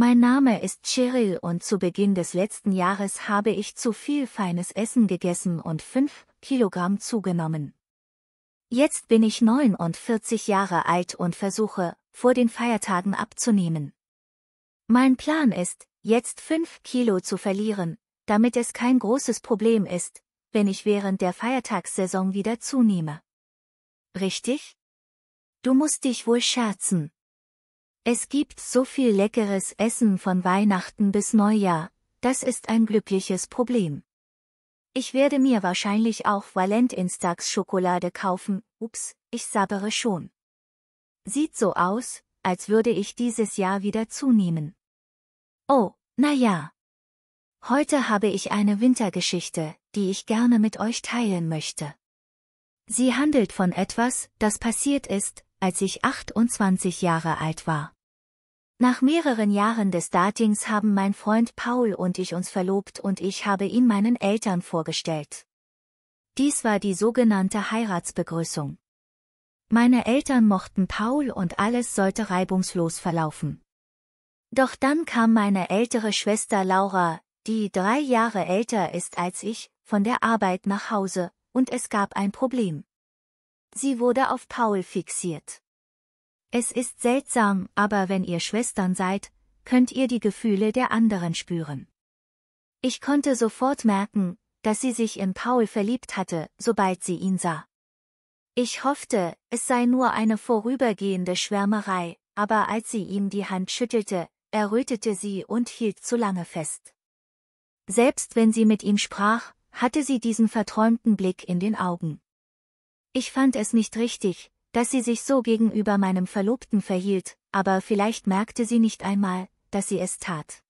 Mein Name ist Cheryl und zu Beginn des letzten Jahres habe ich zu viel feines Essen gegessen und 5 Kilogramm zugenommen. Jetzt bin ich 49 Jahre alt und versuche, vor den Feiertagen abzunehmen. Mein Plan ist, jetzt 5 Kilo zu verlieren, damit es kein großes Problem ist, wenn ich während der Feiertagssaison wieder zunehme. Richtig? Du musst dich wohl scherzen. Es gibt so viel leckeres Essen von Weihnachten bis Neujahr, das ist ein glückliches Problem. Ich werde mir wahrscheinlich auch Valentinstags-Schokolade kaufen, ups, ich sabbere schon. Sieht so aus, als würde ich dieses Jahr wieder zunehmen. Oh, na ja. Heute habe ich eine Wintergeschichte, die ich gerne mit euch teilen möchte. Sie handelt von etwas, das passiert ist, als ich 28 Jahre alt war. Nach mehreren Jahren des Datings haben mein Freund Paul und ich uns verlobt und ich habe ihn meinen Eltern vorgestellt. Dies war die sogenannte Heiratsbegrüßung. Meine Eltern mochten Paul und alles sollte reibungslos verlaufen. Doch dann kam meine ältere Schwester Laura, die drei Jahre älter ist als ich, von der Arbeit nach Hause, und es gab ein Problem. Sie wurde auf Paul fixiert. Es ist seltsam, aber wenn ihr Schwestern seid, könnt ihr die Gefühle der anderen spüren. Ich konnte sofort merken, dass sie sich in Paul verliebt hatte, sobald sie ihn sah. Ich hoffte, es sei nur eine vorübergehende Schwärmerei, aber als sie ihm die Hand schüttelte, errötete sie und hielt zu lange fest. Selbst wenn sie mit ihm sprach, hatte sie diesen verträumten Blick in den Augen. Ich fand es nicht richtig, dass sie sich so gegenüber meinem Verlobten verhielt, aber vielleicht merkte sie nicht einmal, dass sie es tat.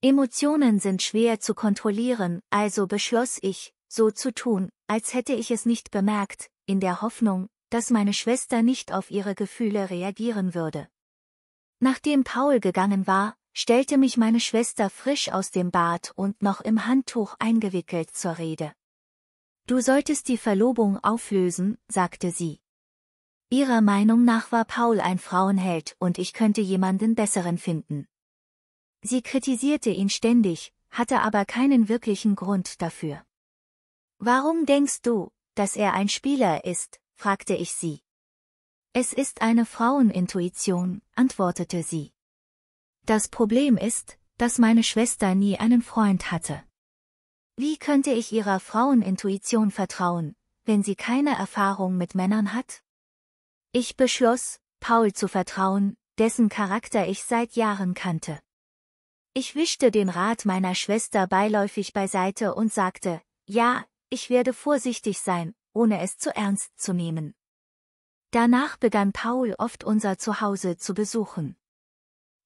Emotionen sind schwer zu kontrollieren, also beschloss ich, so zu tun, als hätte ich es nicht bemerkt, in der Hoffnung, dass meine Schwester nicht auf ihre Gefühle reagieren würde. Nachdem Paul gegangen war, stellte mich meine Schwester frisch aus dem Bad und noch im Handtuch eingewickelt zur Rede. Du solltest die Verlobung auflösen, sagte sie. Ihrer Meinung nach war Paul ein Frauenheld und ich könnte jemanden besseren finden. Sie kritisierte ihn ständig, hatte aber keinen wirklichen Grund dafür. Warum denkst du, dass er ein Spieler ist? fragte ich sie. Es ist eine Frauenintuition, antwortete sie. Das Problem ist, dass meine Schwester nie einen Freund hatte. Wie könnte ich ihrer Frauenintuition vertrauen, wenn sie keine Erfahrung mit Männern hat? Ich beschloss, Paul zu vertrauen, dessen Charakter ich seit Jahren kannte. Ich wischte den Rat meiner Schwester beiläufig beiseite und sagte, ja, ich werde vorsichtig sein, ohne es zu ernst zu nehmen. Danach begann Paul oft unser Zuhause zu besuchen.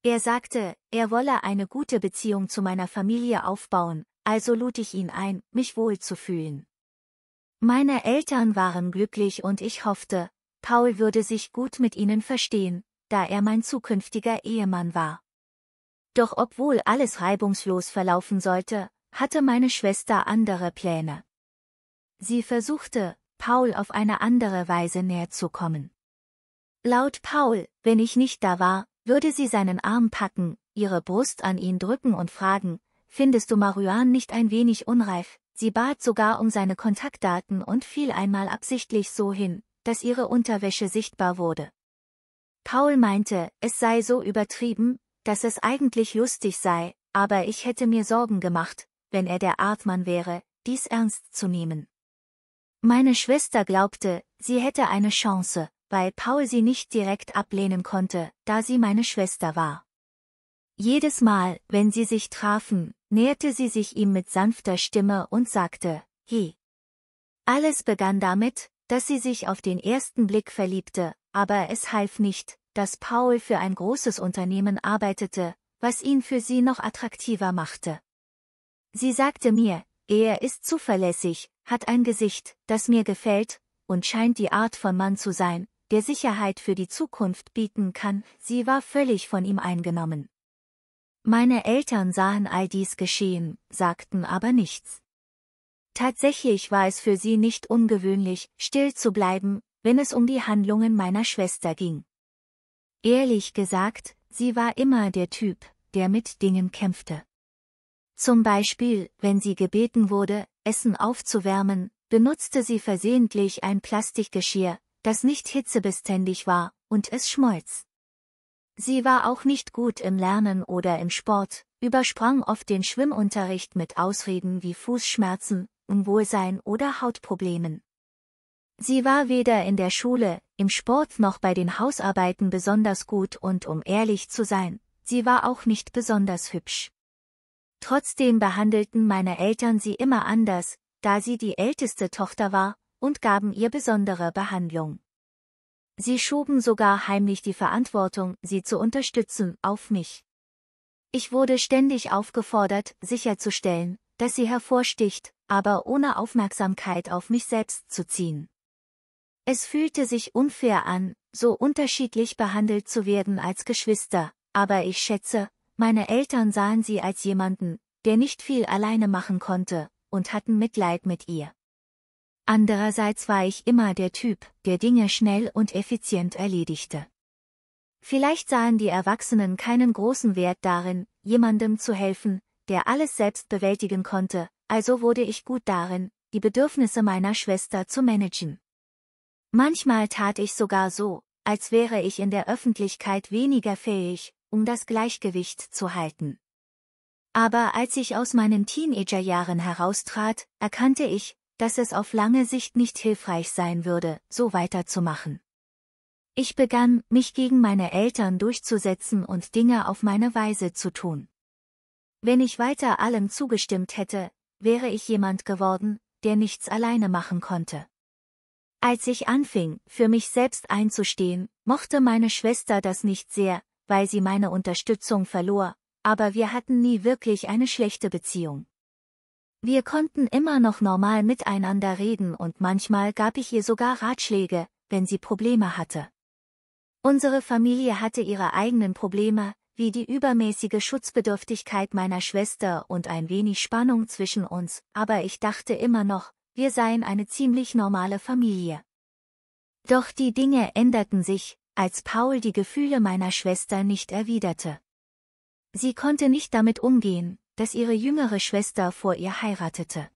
Er sagte, er wolle eine gute Beziehung zu meiner Familie aufbauen, also lud ich ihn ein, mich wohlzufühlen. Meine Eltern waren glücklich und ich hoffte, Paul würde sich gut mit ihnen verstehen, da er mein zukünftiger Ehemann war. Doch obwohl alles reibungslos verlaufen sollte, hatte meine Schwester andere Pläne. Sie versuchte, Paul auf eine andere Weise näher zu kommen. Laut Paul, wenn ich nicht da war, würde sie seinen Arm packen, ihre Brust an ihn drücken und fragen, findest du Marian nicht ein wenig unreif? Sie bat sogar um seine Kontaktdaten und fiel einmal absichtlich so hin, dass ihre Unterwäsche sichtbar wurde. Paul meinte, es sei so übertrieben, dass es eigentlich lustig sei, aber ich hätte mir Sorgen gemacht, wenn er der Artmann wäre, dies ernst zu nehmen. Meine Schwester glaubte, sie hätte eine Chance, weil Paul sie nicht direkt ablehnen konnte, da sie meine Schwester war. Jedes Mal, wenn sie sich trafen, näherte sie sich ihm mit sanfter Stimme und sagte, He. Alles begann damit, dass sie sich auf den ersten Blick verliebte, aber es half nicht, dass Paul für ein großes Unternehmen arbeitete, was ihn für sie noch attraktiver machte. Sie sagte mir, er ist zuverlässig, hat ein Gesicht, das mir gefällt, und scheint die Art von Mann zu sein, der Sicherheit für die Zukunft bieten kann, sie war völlig von ihm eingenommen. Meine Eltern sahen all dies geschehen, sagten aber nichts. Tatsächlich war es für sie nicht ungewöhnlich, still zu bleiben, wenn es um die Handlungen meiner Schwester ging. Ehrlich gesagt, sie war immer der Typ, der mit Dingen kämpfte. Zum Beispiel, wenn sie gebeten wurde, Essen aufzuwärmen, benutzte sie versehentlich ein Plastikgeschirr, das nicht hitzebeständig war, und es schmolz. Sie war auch nicht gut im Lernen oder im Sport, übersprang oft den Schwimmunterricht mit Ausreden wie Fußschmerzen, Unwohlsein oder Hautproblemen. Sie war weder in der Schule, im Sport noch bei den Hausarbeiten besonders gut und um ehrlich zu sein, sie war auch nicht besonders hübsch. Trotzdem behandelten meine Eltern sie immer anders, da sie die älteste Tochter war, und gaben ihr besondere Behandlung. Sie schoben sogar heimlich die Verantwortung, sie zu unterstützen, auf mich. Ich wurde ständig aufgefordert, sicherzustellen, dass sie hervorsticht, aber ohne Aufmerksamkeit auf mich selbst zu ziehen. Es fühlte sich unfair an, so unterschiedlich behandelt zu werden als Geschwister, aber ich schätze, meine Eltern sahen sie als jemanden, der nicht viel alleine machen konnte, und hatten Mitleid mit ihr. Andererseits war ich immer der Typ, der Dinge schnell und effizient erledigte. Vielleicht sahen die Erwachsenen keinen großen Wert darin, jemandem zu helfen, der alles selbst bewältigen konnte, also wurde ich gut darin, die Bedürfnisse meiner Schwester zu managen. Manchmal tat ich sogar so, als wäre ich in der Öffentlichkeit weniger fähig, um das Gleichgewicht zu halten. Aber als ich aus meinen Teenagerjahren heraustrat, erkannte ich, dass es auf lange Sicht nicht hilfreich sein würde, so weiterzumachen. Ich begann, mich gegen meine Eltern durchzusetzen und Dinge auf meine Weise zu tun. Wenn ich weiter allem zugestimmt hätte, wäre ich jemand geworden, der nichts alleine machen konnte. Als ich anfing, für mich selbst einzustehen, mochte meine Schwester das nicht sehr, weil sie meine Unterstützung verlor, aber wir hatten nie wirklich eine schlechte Beziehung. Wir konnten immer noch normal miteinander reden und manchmal gab ich ihr sogar Ratschläge, wenn sie Probleme hatte. Unsere Familie hatte ihre eigenen Probleme, wie die übermäßige Schutzbedürftigkeit meiner Schwester und ein wenig Spannung zwischen uns, aber ich dachte immer noch, wir seien eine ziemlich normale Familie. Doch die Dinge änderten sich, als Paul die Gefühle meiner Schwester nicht erwiderte. Sie konnte nicht damit umgehen, dass ihre jüngere Schwester vor ihr heiratete.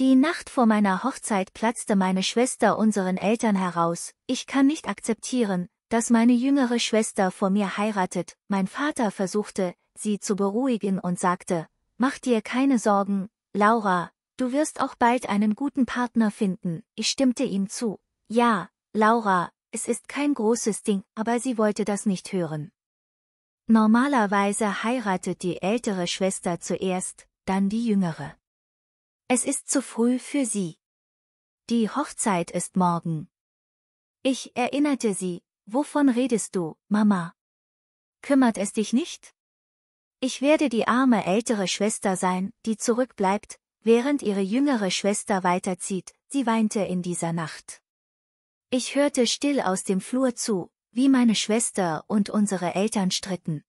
Die Nacht vor meiner Hochzeit platzte meine Schwester unseren Eltern heraus, ich kann nicht akzeptieren, dass meine jüngere Schwester vor mir heiratet, mein Vater versuchte, sie zu beruhigen und sagte, mach dir keine Sorgen, Laura, du wirst auch bald einen guten Partner finden, ich stimmte ihm zu. Ja, Laura, es ist kein großes Ding, aber sie wollte das nicht hören. Normalerweise heiratet die ältere Schwester zuerst, dann die jüngere. Es ist zu früh für sie. Die Hochzeit ist morgen. Ich erinnerte sie, Wovon redest du, Mama? Kümmert es dich nicht? Ich werde die arme ältere Schwester sein, die zurückbleibt, während ihre jüngere Schwester weiterzieht, sie weinte in dieser Nacht. Ich hörte still aus dem Flur zu, wie meine Schwester und unsere Eltern stritten.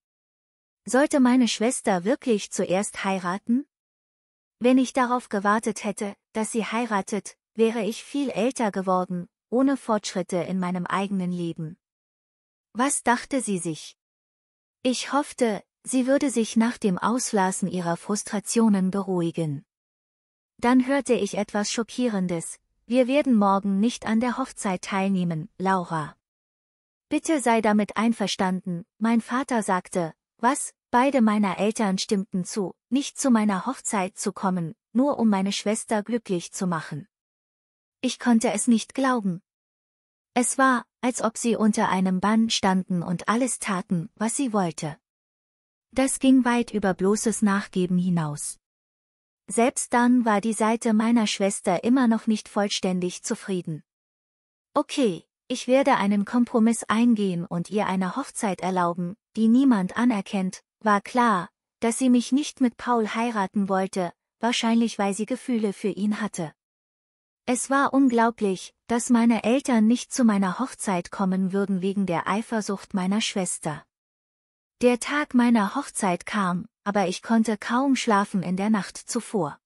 Sollte meine Schwester wirklich zuerst heiraten? Wenn ich darauf gewartet hätte, dass sie heiratet, wäre ich viel älter geworden, ohne Fortschritte in meinem eigenen Leben. Was dachte sie sich? Ich hoffte, sie würde sich nach dem Auslassen ihrer Frustrationen beruhigen. Dann hörte ich etwas Schockierendes, wir werden morgen nicht an der Hochzeit teilnehmen, Laura. Bitte sei damit einverstanden, mein Vater sagte, was, beide meiner Eltern stimmten zu, nicht zu meiner Hochzeit zu kommen, nur um meine Schwester glücklich zu machen. Ich konnte es nicht glauben, es war, als ob sie unter einem Bann standen und alles taten, was sie wollte. Das ging weit über bloßes Nachgeben hinaus. Selbst dann war die Seite meiner Schwester immer noch nicht vollständig zufrieden. Okay, ich werde einen Kompromiss eingehen und ihr eine Hochzeit erlauben, die niemand anerkennt, war klar, dass sie mich nicht mit Paul heiraten wollte, wahrscheinlich weil sie Gefühle für ihn hatte. Es war unglaublich, dass meine Eltern nicht zu meiner Hochzeit kommen würden wegen der Eifersucht meiner Schwester. Der Tag meiner Hochzeit kam, aber ich konnte kaum schlafen in der Nacht zuvor.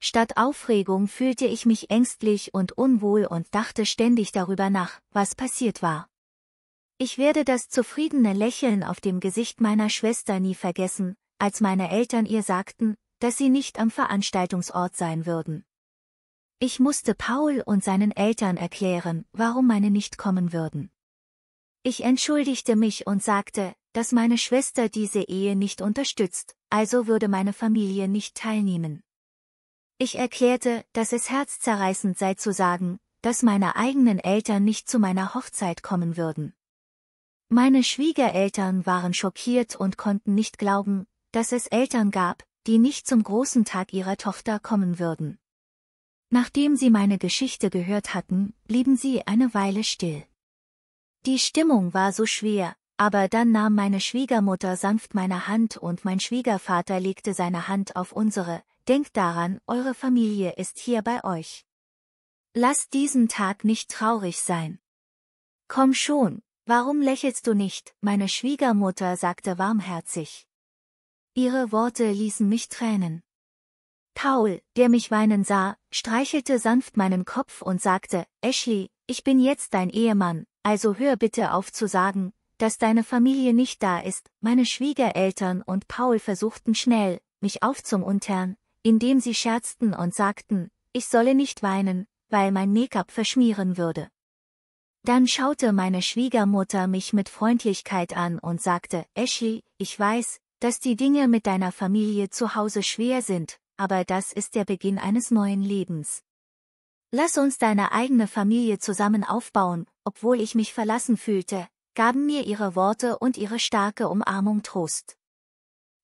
Statt Aufregung fühlte ich mich ängstlich und unwohl und dachte ständig darüber nach, was passiert war. Ich werde das zufriedene Lächeln auf dem Gesicht meiner Schwester nie vergessen, als meine Eltern ihr sagten, dass sie nicht am Veranstaltungsort sein würden. Ich musste Paul und seinen Eltern erklären, warum meine nicht kommen würden. Ich entschuldigte mich und sagte, dass meine Schwester diese Ehe nicht unterstützt, also würde meine Familie nicht teilnehmen. Ich erklärte, dass es herzzerreißend sei zu sagen, dass meine eigenen Eltern nicht zu meiner Hochzeit kommen würden. Meine Schwiegereltern waren schockiert und konnten nicht glauben, dass es Eltern gab, die nicht zum großen Tag ihrer Tochter kommen würden. Nachdem sie meine Geschichte gehört hatten, blieben sie eine Weile still. Die Stimmung war so schwer, aber dann nahm meine Schwiegermutter sanft meine Hand und mein Schwiegervater legte seine Hand auf unsere, denkt daran, eure Familie ist hier bei euch. Lasst diesen Tag nicht traurig sein. Komm schon, warum lächelst du nicht, meine Schwiegermutter sagte warmherzig. Ihre Worte ließen mich tränen. Paul, der mich weinen sah, streichelte sanft meinen Kopf und sagte, Ashley, ich bin jetzt dein Ehemann, also hör bitte auf zu sagen, dass deine Familie nicht da ist. Meine Schwiegereltern und Paul versuchten schnell, mich aufzumuntern, indem sie scherzten und sagten, ich solle nicht weinen, weil mein Make-up verschmieren würde. Dann schaute meine Schwiegermutter mich mit Freundlichkeit an und sagte, Ashley, ich weiß, dass die Dinge mit deiner Familie zu Hause schwer sind, aber das ist der Beginn eines neuen Lebens. Lass uns deine eigene Familie zusammen aufbauen, obwohl ich mich verlassen fühlte, gaben mir ihre Worte und ihre starke Umarmung Trost.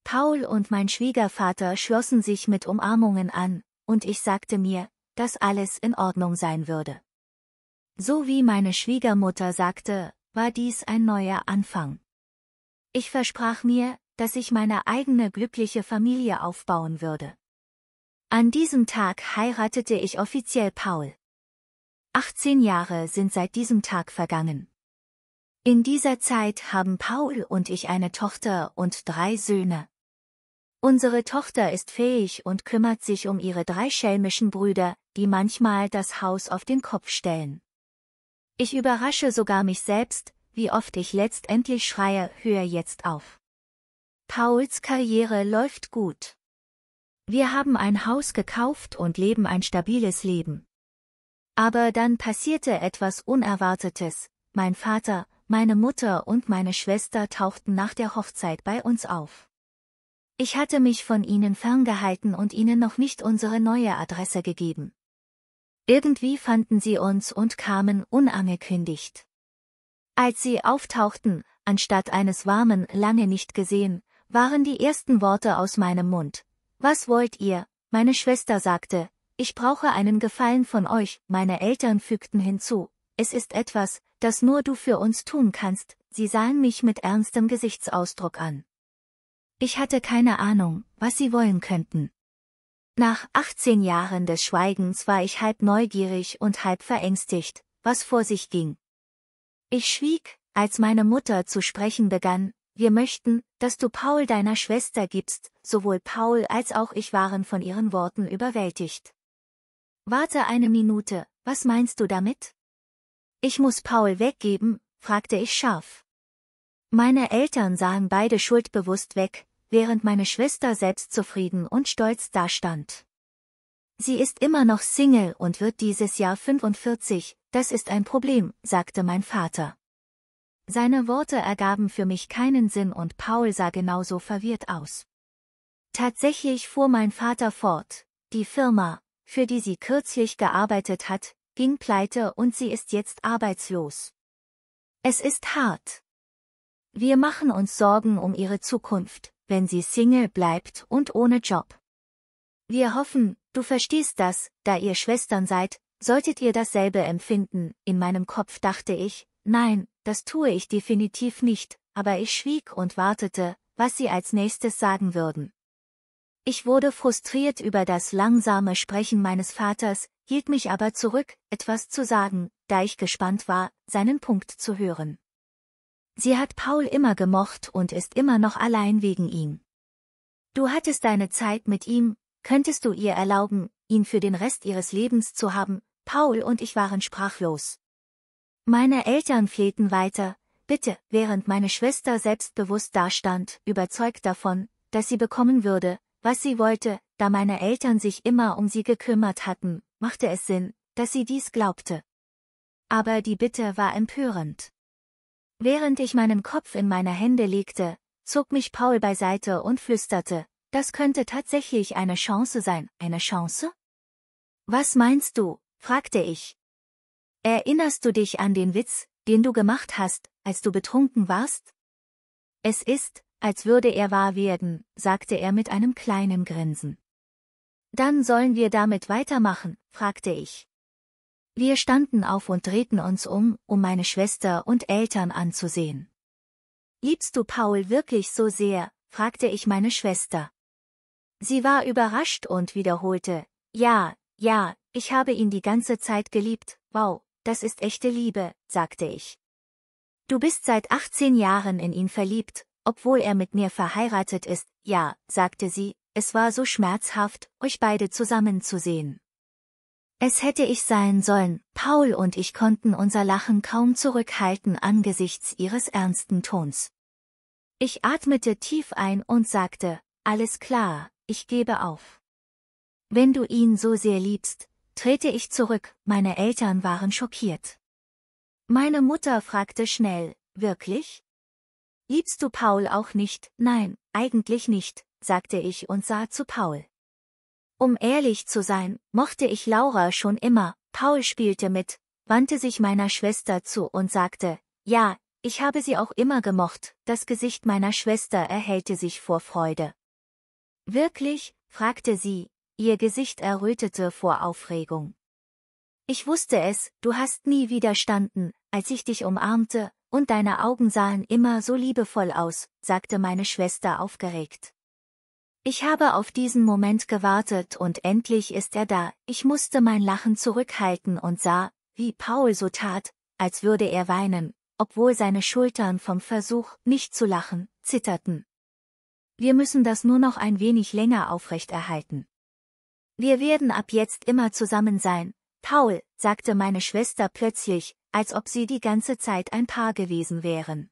Paul und mein Schwiegervater schlossen sich mit Umarmungen an, und ich sagte mir, dass alles in Ordnung sein würde. So wie meine Schwiegermutter sagte, war dies ein neuer Anfang. Ich versprach mir, dass ich meine eigene glückliche Familie aufbauen würde. An diesem Tag heiratete ich offiziell Paul. 18 Jahre sind seit diesem Tag vergangen. In dieser Zeit haben Paul und ich eine Tochter und drei Söhne. Unsere Tochter ist fähig und kümmert sich um ihre drei schelmischen Brüder, die manchmal das Haus auf den Kopf stellen. Ich überrasche sogar mich selbst, wie oft ich letztendlich schreie, höre jetzt auf. Pauls Karriere läuft gut. Wir haben ein Haus gekauft und leben ein stabiles Leben. Aber dann passierte etwas Unerwartetes. Mein Vater, meine Mutter und meine Schwester tauchten nach der Hochzeit bei uns auf. Ich hatte mich von ihnen ferngehalten und ihnen noch nicht unsere neue Adresse gegeben. Irgendwie fanden sie uns und kamen unangekündigt. Als sie auftauchten, anstatt eines warmen, lange nicht gesehen, waren die ersten Worte aus meinem Mund, was wollt ihr? Meine Schwester sagte, ich brauche einen Gefallen von euch, meine Eltern fügten hinzu, es ist etwas, das nur du für uns tun kannst, sie sahen mich mit ernstem Gesichtsausdruck an. Ich hatte keine Ahnung, was sie wollen könnten. Nach 18 Jahren des Schweigens war ich halb neugierig und halb verängstigt, was vor sich ging. Ich schwieg, als meine Mutter zu sprechen begann, wir möchten, dass du Paul deiner Schwester gibst, sowohl Paul als auch ich waren von ihren Worten überwältigt. Warte eine Minute, was meinst du damit? Ich muss Paul weggeben, fragte ich scharf. Meine Eltern sahen beide schuldbewusst weg, während meine Schwester selbstzufrieden und stolz dastand. Sie ist immer noch Single und wird dieses Jahr 45, das ist ein Problem, sagte mein Vater. Seine Worte ergaben für mich keinen Sinn und Paul sah genauso verwirrt aus. Tatsächlich fuhr mein Vater fort, die Firma, für die sie kürzlich gearbeitet hat, ging pleite und sie ist jetzt arbeitslos. Es ist hart. Wir machen uns Sorgen um ihre Zukunft, wenn sie Single bleibt und ohne Job. Wir hoffen, du verstehst das, da ihr Schwestern seid, solltet ihr dasselbe empfinden, in meinem Kopf dachte ich, nein, das tue ich definitiv nicht, aber ich schwieg und wartete, was sie als nächstes sagen würden. Ich wurde frustriert über das langsame Sprechen meines Vaters, hielt mich aber zurück, etwas zu sagen, da ich gespannt war, seinen Punkt zu hören. Sie hat Paul immer gemocht und ist immer noch allein wegen ihm. Du hattest deine Zeit mit ihm, könntest du ihr erlauben, ihn für den Rest ihres Lebens zu haben, Paul und ich waren sprachlos. Meine Eltern flehten weiter, bitte, während meine Schwester selbstbewusst dastand, überzeugt davon, dass sie bekommen würde, was sie wollte, da meine Eltern sich immer um sie gekümmert hatten, machte es Sinn, dass sie dies glaubte. Aber die Bitte war empörend. Während ich meinen Kopf in meine Hände legte, zog mich Paul beiseite und flüsterte, das könnte tatsächlich eine Chance sein, eine Chance? Was meinst du? fragte ich, Erinnerst du dich an den Witz, den du gemacht hast, als du betrunken warst? Es ist, als würde er wahr werden, sagte er mit einem kleinen Grinsen. Dann sollen wir damit weitermachen, fragte ich. Wir standen auf und drehten uns um, um meine Schwester und Eltern anzusehen. Liebst du Paul wirklich so sehr? fragte ich meine Schwester. Sie war überrascht und wiederholte, ja, ja, ich habe ihn die ganze Zeit geliebt, wow, das ist echte Liebe, sagte ich. Du bist seit 18 Jahren in ihn verliebt, obwohl er mit mir verheiratet ist, ja, sagte sie, es war so schmerzhaft, euch beide zusammenzusehen. Es hätte ich sein sollen, Paul und ich konnten unser Lachen kaum zurückhalten angesichts ihres ernsten Tons. Ich atmete tief ein und sagte, alles klar, ich gebe auf. Wenn du ihn so sehr liebst, trete ich zurück, meine Eltern waren schockiert. Meine Mutter fragte schnell, wirklich? Liebst du Paul auch nicht? Nein, eigentlich nicht, sagte ich und sah zu Paul. Um ehrlich zu sein, mochte ich Laura schon immer, Paul spielte mit, wandte sich meiner Schwester zu und sagte, ja, ich habe sie auch immer gemocht, das Gesicht meiner Schwester erhellte sich vor Freude. Wirklich? fragte sie, Ihr Gesicht errötete vor Aufregung. Ich wusste es, du hast nie widerstanden, als ich dich umarmte, und deine Augen sahen immer so liebevoll aus, sagte meine Schwester aufgeregt. Ich habe auf diesen Moment gewartet und endlich ist er da, ich musste mein Lachen zurückhalten und sah, wie Paul so tat, als würde er weinen, obwohl seine Schultern vom Versuch, nicht zu lachen, zitterten. Wir müssen das nur noch ein wenig länger aufrechterhalten. Wir werden ab jetzt immer zusammen sein, Paul, sagte meine Schwester plötzlich, als ob sie die ganze Zeit ein Paar gewesen wären.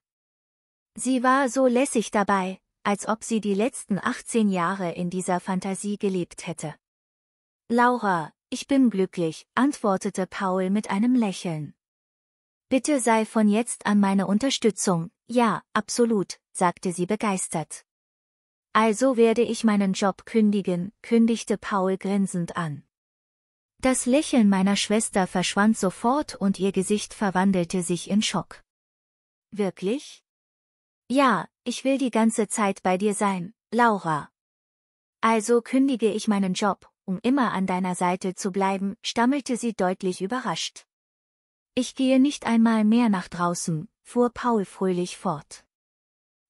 Sie war so lässig dabei, als ob sie die letzten 18 Jahre in dieser Fantasie gelebt hätte. Laura, ich bin glücklich, antwortete Paul mit einem Lächeln. Bitte sei von jetzt an meine Unterstützung, ja, absolut, sagte sie begeistert. Also werde ich meinen Job kündigen, kündigte Paul grinsend an. Das Lächeln meiner Schwester verschwand sofort und ihr Gesicht verwandelte sich in Schock. Wirklich? Ja, ich will die ganze Zeit bei dir sein, Laura. Also kündige ich meinen Job, um immer an deiner Seite zu bleiben, stammelte sie deutlich überrascht. Ich gehe nicht einmal mehr nach draußen, fuhr Paul fröhlich fort.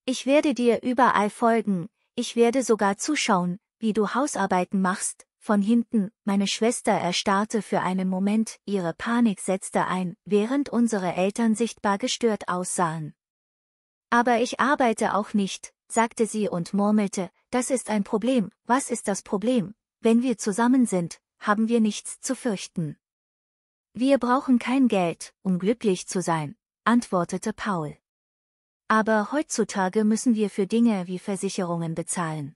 Ich werde dir überall folgen, ich werde sogar zuschauen, wie du Hausarbeiten machst, von hinten, meine Schwester erstarrte für einen Moment, ihre Panik setzte ein, während unsere Eltern sichtbar gestört aussahen. Aber ich arbeite auch nicht, sagte sie und murmelte, das ist ein Problem, was ist das Problem, wenn wir zusammen sind, haben wir nichts zu fürchten. Wir brauchen kein Geld, um glücklich zu sein, antwortete Paul. Aber heutzutage müssen wir für Dinge wie Versicherungen bezahlen.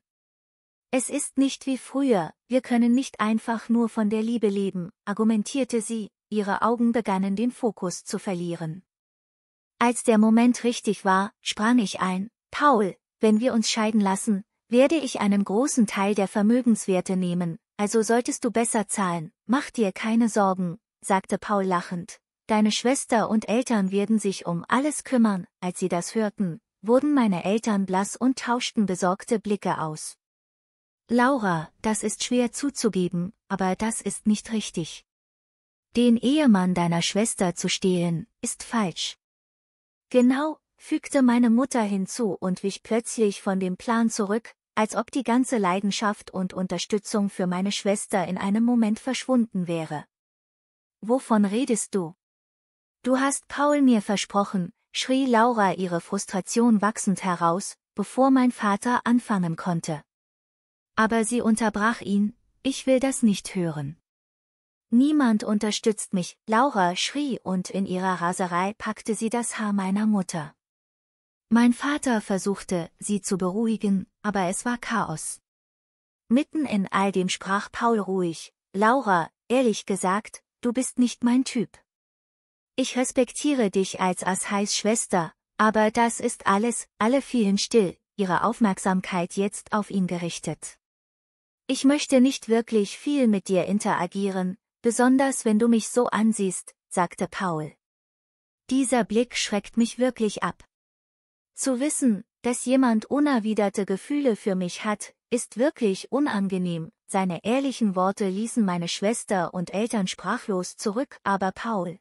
Es ist nicht wie früher, wir können nicht einfach nur von der Liebe leben, argumentierte sie, ihre Augen begannen den Fokus zu verlieren. Als der Moment richtig war, sprang ich ein, Paul, wenn wir uns scheiden lassen, werde ich einen großen Teil der Vermögenswerte nehmen, also solltest du besser zahlen, mach dir keine Sorgen, sagte Paul lachend. Deine Schwester und Eltern werden sich um alles kümmern, als sie das hörten, wurden meine Eltern blass und tauschten besorgte Blicke aus. Laura, das ist schwer zuzugeben, aber das ist nicht richtig. Den Ehemann deiner Schwester zu stehlen, ist falsch. Genau, fügte meine Mutter hinzu und wich plötzlich von dem Plan zurück, als ob die ganze Leidenschaft und Unterstützung für meine Schwester in einem Moment verschwunden wäre. Wovon redest du? Du hast Paul mir versprochen, schrie Laura ihre Frustration wachsend heraus, bevor mein Vater anfangen konnte. Aber sie unterbrach ihn, ich will das nicht hören. Niemand unterstützt mich, Laura schrie und in ihrer Raserei packte sie das Haar meiner Mutter. Mein Vater versuchte, sie zu beruhigen, aber es war Chaos. Mitten in all dem sprach Paul ruhig, Laura, ehrlich gesagt, du bist nicht mein Typ. Ich respektiere dich als Asheis Schwester, aber das ist alles, alle fielen still, ihre Aufmerksamkeit jetzt auf ihn gerichtet. Ich möchte nicht wirklich viel mit dir interagieren, besonders wenn du mich so ansiehst, sagte Paul. Dieser Blick schreckt mich wirklich ab. Zu wissen, dass jemand unerwiderte Gefühle für mich hat, ist wirklich unangenehm, seine ehrlichen Worte ließen meine Schwester und Eltern sprachlos zurück, aber Paul,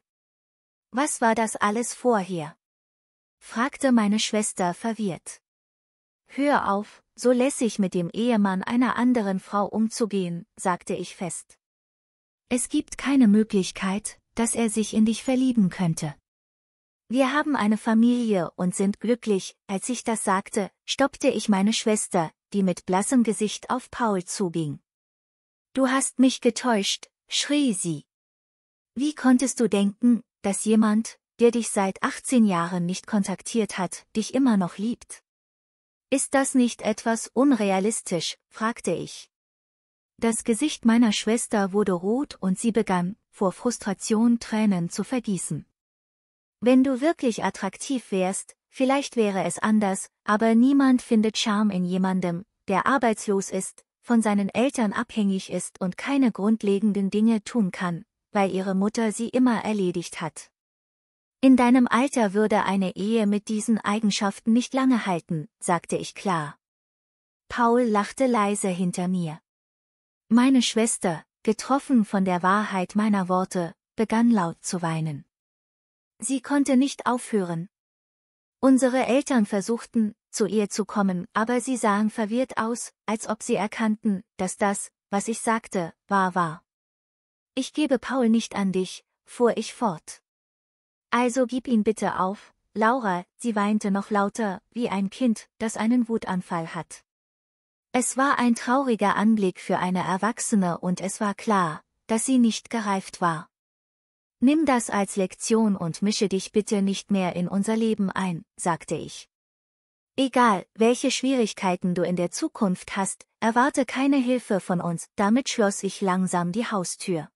was war das alles vorher? fragte meine Schwester verwirrt. Hör auf, so lässig mit dem Ehemann einer anderen Frau umzugehen, sagte ich fest. Es gibt keine Möglichkeit, dass er sich in dich verlieben könnte. Wir haben eine Familie und sind glücklich, als ich das sagte, stoppte ich meine Schwester, die mit blassem Gesicht auf Paul zuging. Du hast mich getäuscht, schrie sie. Wie konntest du denken, dass jemand, der dich seit 18 Jahren nicht kontaktiert hat, dich immer noch liebt? Ist das nicht etwas unrealistisch? fragte ich. Das Gesicht meiner Schwester wurde rot und sie begann, vor Frustration Tränen zu vergießen. Wenn du wirklich attraktiv wärst, vielleicht wäre es anders, aber niemand findet Charme in jemandem, der arbeitslos ist, von seinen Eltern abhängig ist und keine grundlegenden Dinge tun kann, weil ihre Mutter sie immer erledigt hat. In deinem Alter würde eine Ehe mit diesen Eigenschaften nicht lange halten, sagte ich klar. Paul lachte leise hinter mir. Meine Schwester, getroffen von der Wahrheit meiner Worte, begann laut zu weinen. Sie konnte nicht aufhören. Unsere Eltern versuchten, zu ihr zu kommen, aber sie sahen verwirrt aus, als ob sie erkannten, dass das, was ich sagte, wahr war. Ich gebe Paul nicht an dich, fuhr ich fort. Also gib ihn bitte auf, Laura, sie weinte noch lauter, wie ein Kind, das einen Wutanfall hat. Es war ein trauriger Anblick für eine Erwachsene und es war klar, dass sie nicht gereift war. Nimm das als Lektion und mische dich bitte nicht mehr in unser Leben ein, sagte ich. Egal, welche Schwierigkeiten du in der Zukunft hast, erwarte keine Hilfe von uns, damit schloss ich langsam die Haustür.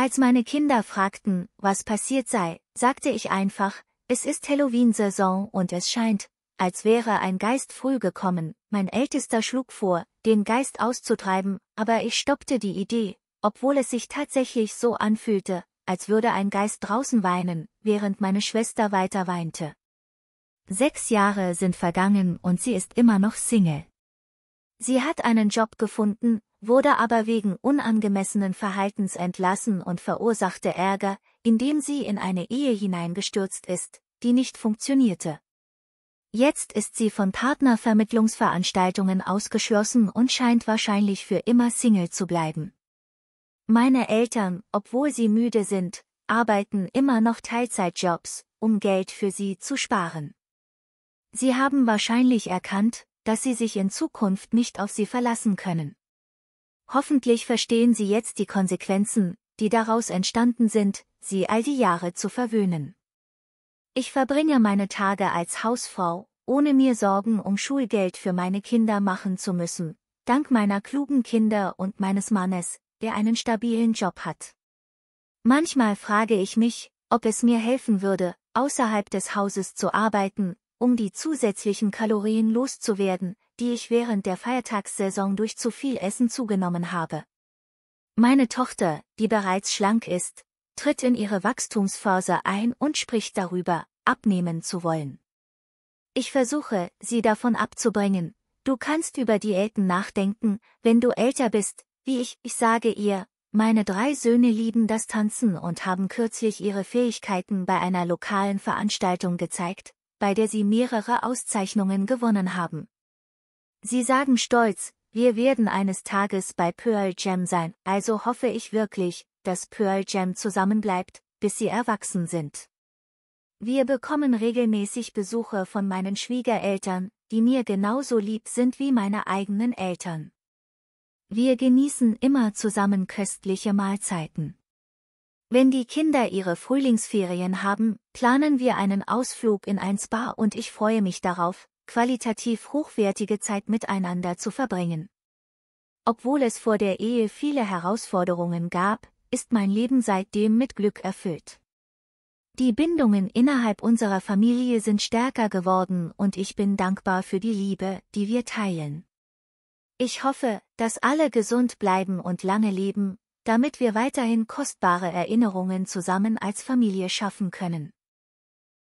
Als meine Kinder fragten, was passiert sei, sagte ich einfach, es ist Halloween-Saison und es scheint, als wäre ein Geist früh gekommen. Mein Ältester schlug vor, den Geist auszutreiben, aber ich stoppte die Idee, obwohl es sich tatsächlich so anfühlte, als würde ein Geist draußen weinen, während meine Schwester weiter weinte. Sechs Jahre sind vergangen und sie ist immer noch Single. Sie hat einen Job gefunden, wurde aber wegen unangemessenen Verhaltens entlassen und verursachte Ärger, indem sie in eine Ehe hineingestürzt ist, die nicht funktionierte. Jetzt ist sie von Partnervermittlungsveranstaltungen ausgeschlossen und scheint wahrscheinlich für immer Single zu bleiben. Meine Eltern, obwohl sie müde sind, arbeiten immer noch Teilzeitjobs, um Geld für sie zu sparen. Sie haben wahrscheinlich erkannt, dass sie sich in Zukunft nicht auf sie verlassen können. Hoffentlich verstehen Sie jetzt die Konsequenzen, die daraus entstanden sind, Sie all die Jahre zu verwöhnen. Ich verbringe meine Tage als Hausfrau, ohne mir Sorgen um Schulgeld für meine Kinder machen zu müssen, dank meiner klugen Kinder und meines Mannes, der einen stabilen Job hat. Manchmal frage ich mich, ob es mir helfen würde, außerhalb des Hauses zu arbeiten, um die zusätzlichen Kalorien loszuwerden, die ich während der Feiertagssaison durch zu viel Essen zugenommen habe. Meine Tochter, die bereits schlank ist, tritt in ihre Wachstumsphase ein und spricht darüber, abnehmen zu wollen. Ich versuche, sie davon abzubringen, du kannst über Diäten nachdenken, wenn du älter bist, wie ich, ich sage ihr, meine drei Söhne lieben das Tanzen und haben kürzlich ihre Fähigkeiten bei einer lokalen Veranstaltung gezeigt, bei der sie mehrere Auszeichnungen gewonnen haben. Sie sagen stolz, wir werden eines Tages bei Pearl Jam sein, also hoffe ich wirklich, dass Pearl Jam zusammenbleibt, bis sie erwachsen sind. Wir bekommen regelmäßig Besuche von meinen Schwiegereltern, die mir genauso lieb sind wie meine eigenen Eltern. Wir genießen immer zusammen köstliche Mahlzeiten. Wenn die Kinder ihre Frühlingsferien haben, planen wir einen Ausflug in ein Spa und ich freue mich darauf, qualitativ hochwertige Zeit miteinander zu verbringen. Obwohl es vor der Ehe viele Herausforderungen gab, ist mein Leben seitdem mit Glück erfüllt. Die Bindungen innerhalb unserer Familie sind stärker geworden und ich bin dankbar für die Liebe, die wir teilen. Ich hoffe, dass alle gesund bleiben und lange leben, damit wir weiterhin kostbare Erinnerungen zusammen als Familie schaffen können.